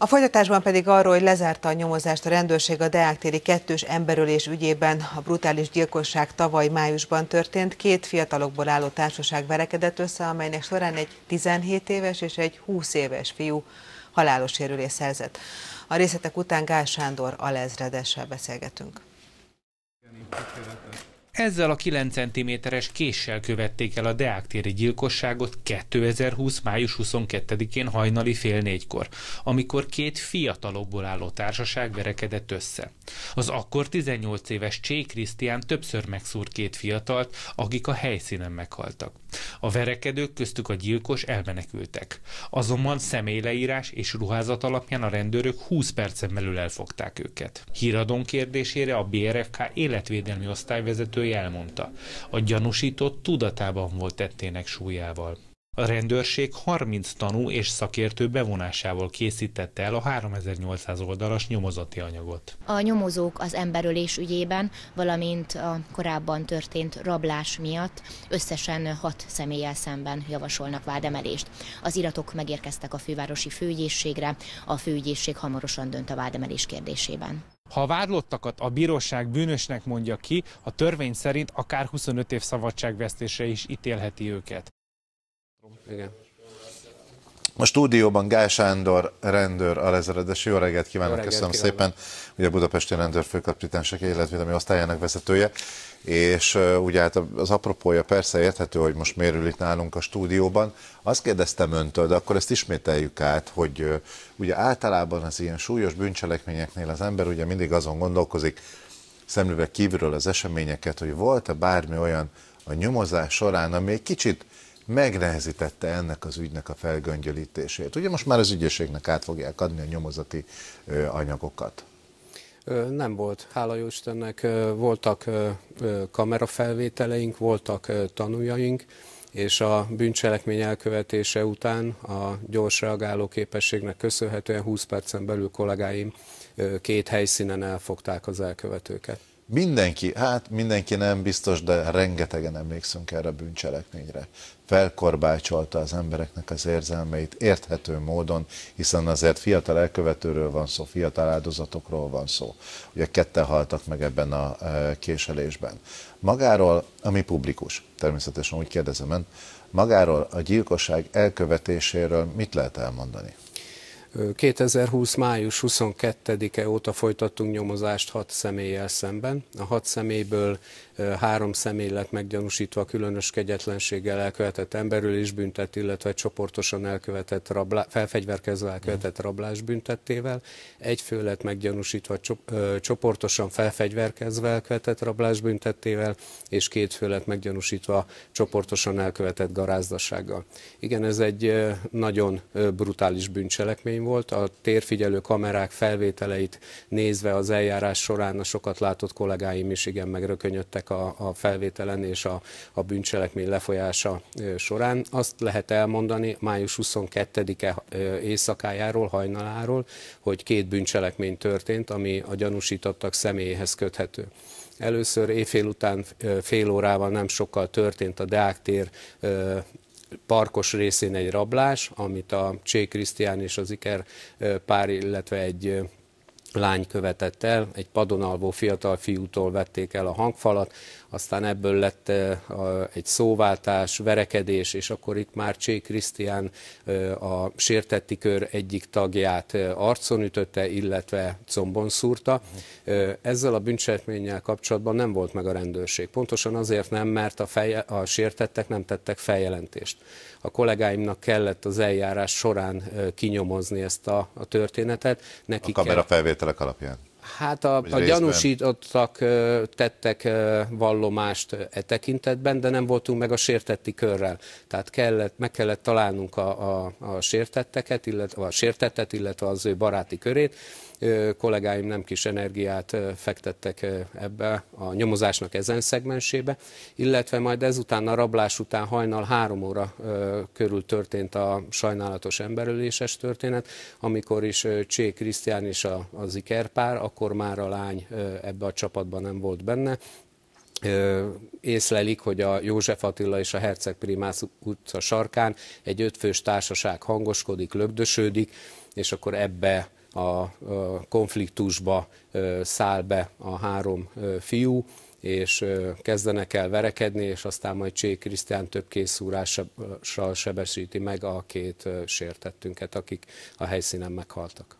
A folytatásban pedig arról, hogy lezárta a nyomozást a rendőrség a Deáktéri kettős emberölés ügyében. A brutális gyilkosság tavaly májusban történt, két fiatalokból álló társaság verekedett össze, amelynek során egy 17 éves és egy 20 éves fiú halálos sérülés szerzett. A részletek után Gál Sándor alezredessel beszélgetünk. Ezzel a 9 cm-es késsel követték el a deáktéri gyilkosságot 2020. május 22-én hajnali fél négykor, amikor két fiatalokból álló társaság verekedett össze. Az akkor 18 éves Csé Krisztián többször megszúrt két fiatalt, akik a helyszínen meghaltak. A verekedők köztük a gyilkos elmenekültek. Azonban személyleírás és ruházat alapján a rendőrök 20 percen belül elfogták őket. Híradón kérdésére a BRFK életvédelmi osztályvezetője elmondta. A gyanúsított tudatában volt tettének súlyával. A rendőrség 30 tanú és szakértő bevonásával készítette el a 3800 oldalas nyomozati anyagot. A nyomozók az emberölés ügyében, valamint a korábban történt rablás miatt összesen 6 személlyel szemben javasolnak vádemelést. Az iratok megérkeztek a fővárosi főügyészségre, a főügyészség hamarosan dönt a vádemelés kérdésében. Ha a vádlottakat a bíróság bűnösnek mondja ki, a törvény szerint akár 25 év szabadságvesztésre is ítélheti őket. Igen. A stúdióban Gál Sándor rendőr lezeredes. Jó reggelt kívánok, Jó reggelt, köszönöm kívánok. szépen. Ugye a budapesti rendőrfőkapitányság életvédelmi osztályának vezetője, és uh, ugye hát az apropója persze érthető, hogy most mérül itt nálunk a stúdióban. Azt kérdeztem öntől, de akkor ezt ismételjük át, hogy uh, ugye általában az ilyen súlyos bűncselekményeknél az ember ugye mindig azon gondolkozik, szemlővel kívülről az eseményeket, hogy volt-e bármi olyan a nyomozás során, ami egy kicsit megnehezítette ennek az ügynek a felgöngyölítését. Ugye most már az ügyészségnek át fogják adni a nyomozati anyagokat. Nem volt, hála jó Istennek, voltak kamerafelvételeink, voltak tanújaink, és a bűncselekmény elkövetése után a gyors reagáló képességnek köszönhetően 20 percen belül kollégáim két helyszínen elfogták az elkövetőket. Mindenki, hát mindenki nem biztos, de rengetegen emlékszünk erre a bűncselekményre. Felkorbácsolta az embereknek az érzelmeit érthető módon, hiszen azért fiatal elkövetőről van szó, fiatal áldozatokról van szó. Ugye ketten haltak meg ebben a e, késelésben. Magáról, ami publikus, természetesen úgy kérdezem magáról a gyilkosság elkövetéséről mit lehet elmondani? 2020. május 22-e óta folytattunk nyomozást hat személlyel szemben. A hat személyből három személy lett meggyanúsítva különös kegyetlenséggel elkövetett emberül is büntet, illetve egy csoportosan elkövetett rablá, felfegyverkezve elkövetett rablás büntettével. Egy fő lett meggyanúsítva csoportosan felfegyverkezve elkövetett rablás büntettével, és két fő lett meggyanúsítva csoportosan elkövetett garázdasággal. Igen, ez egy nagyon brutális bűncselekmény volt. A térfigyelő kamerák felvételeit nézve az eljárás során a sokat látott kollégáim is igen megrökönyödtek a, a felvételen és a, a bűncselekmény lefolyása során. Azt lehet elmondani május 22-e éjszakájáról, hajnaláról, hogy két bűncselekmény történt, ami a gyanúsítottak személyéhez köthető. Először éjfél után fél órával nem sokkal történt a Deák tér parkos részén egy rablás, amit a Csé Krisztián és az Iker pár, illetve egy lány követett el, egy padon alvó fiatal fiútól vették el a hangfalat, aztán ebből lett egy szóváltás, verekedés, és akkor itt már Csé Krisztián a sértetti kör egyik tagját arcon ütötte, illetve combon szúrta. Ezzel a bűncselekménnyel kapcsolatban nem volt meg a rendőrség. Pontosan azért nem, mert a, fej, a sértettek nem tettek feljelentést. A kollégáimnak kellett az eljárás során kinyomozni ezt a, a történetet. Nekik a kamera kell... ترك كلب يعني Hát a, a gyanúsítottak tettek vallomást e tekintetben, de nem voltunk meg a sértetti körrel. Tehát kellett, meg kellett találnunk a, a, a sértetteket, illetve a sértettet, illetve az ő baráti körét. Kollégáim nem kis energiát fektettek ebbe a nyomozásnak ezen szegmensébe, illetve majd ezután a rablás után hajnal három óra körül történt a sajnálatos emberöléses történet, amikor is Csé Krisztián és a, a Zikerpár, akkor akkor már a lány ebbe a csapatban nem volt benne, észlelik, hogy a József Attila és a Herceg Primász utca sarkán egy ötfős társaság hangoskodik, lögdösödik, és akkor ebbe a konfliktusba száll be a három fiú, és kezdenek el verekedni, és aztán majd Csé Krisztián több készúrással sebesíti meg a két sértettünket, akik a helyszínen meghaltak.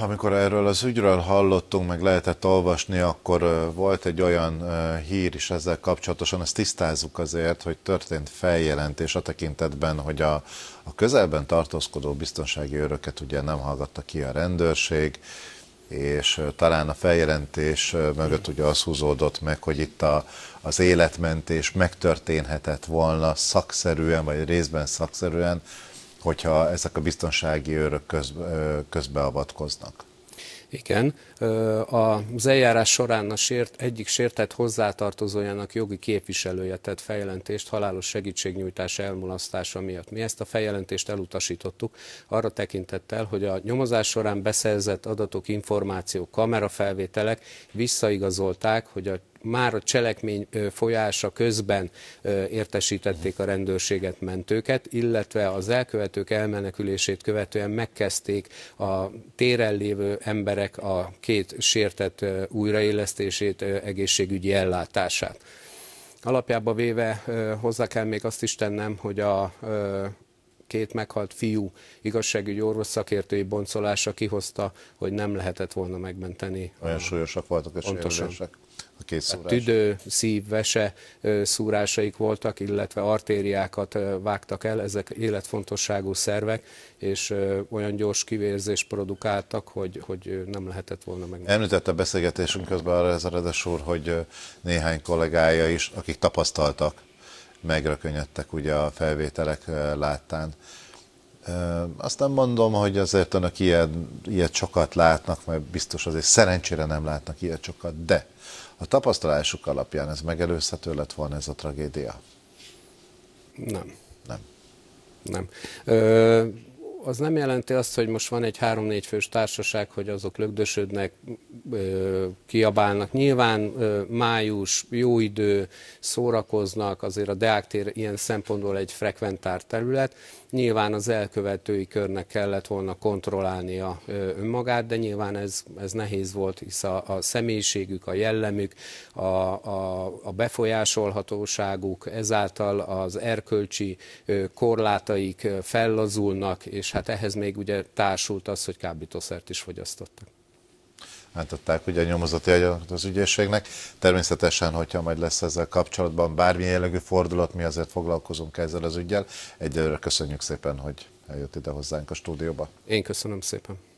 Amikor erről az ügyről hallottunk, meg lehetett olvasni, akkor volt egy olyan hír is ezzel kapcsolatosan, ezt tisztázzuk azért, hogy történt feljelentés a tekintetben, hogy a, a közelben tartózkodó biztonsági öröket ugye nem hallgatta ki a rendőrség, és talán a feljelentés mögött ugye az húzódott meg, hogy itt a, az életmentés megtörténhetett volna szakszerűen, vagy részben szakszerűen, hogyha ezek a biztonsági őrök közbeavatkoznak. Igen. Az eljárás során a sért, egyik sértett hozzátartozójának jogi képviselője tett feljelentést halálos segítségnyújtás elmulasztása miatt. Mi ezt a feljelentést elutasítottuk, arra tekintettel, hogy a nyomozás során beszerzett adatok, információk, kamerafelvételek visszaigazolták, hogy a már a cselekmény folyása közben értesítették a rendőrséget, mentőket, illetve az elkövetők elmenekülését követően megkezdték a téren lévő emberek a két sértett újraélesztését, egészségügyi ellátását. Alapjába véve hozzá kell még azt is tennem, hogy a két meghalt fiú igazságügyi orvos szakértői boncolása kihozta, hogy nem lehetett volna megmenteni. Olyan a... súlyosak voltak a sérülések. A A hát tüdő, szív, vese szúrásaik voltak, illetve artériákat vágtak el, ezek életfontosságú szervek, és olyan gyors kivérzést produkáltak, hogy, hogy nem lehetett volna meg. Említette a beszélgetésünk közben arra ez a úr, hogy néhány kollégája is, akik tapasztaltak megrökönyödtek ugye a felvételek eh, láttán. Azt nem mondom, hogy azért önök ilyet, ilyet sokat látnak, mert biztos azért szerencsére nem látnak ilyet sokat, de a tapasztalásuk alapján ez megelőzhető lett volna ez a tragédia? Nem. Nem. Nem. Ö, az nem jelenti azt, hogy most van egy három-négy fős társaság, hogy azok lögdösödnek, kiabálnak. Nyilván május, jó idő, szórakoznak, azért a Deák tér ilyen szempontból egy frekventár terület. Nyilván az elkövetői körnek kellett volna kontrollálnia önmagát, de nyilván ez, ez nehéz volt, hisz a, a személyiségük, a jellemük, a, a, a befolyásolhatóságuk, ezáltal az erkölcsi korlátaik fellazulnak, és hát ehhez még ugye társult az, hogy kábítószert is fogyasztottak átadták ugye a nyomozati anyagot az ügyészségnek. Természetesen, hogyha majd lesz ezzel kapcsolatban bármilyen jellegű fordulat, mi azért foglalkozunk ezzel az ügyel. Egyelőre köszönjük szépen, hogy eljött ide hozzánk a stúdióba. Én köszönöm szépen.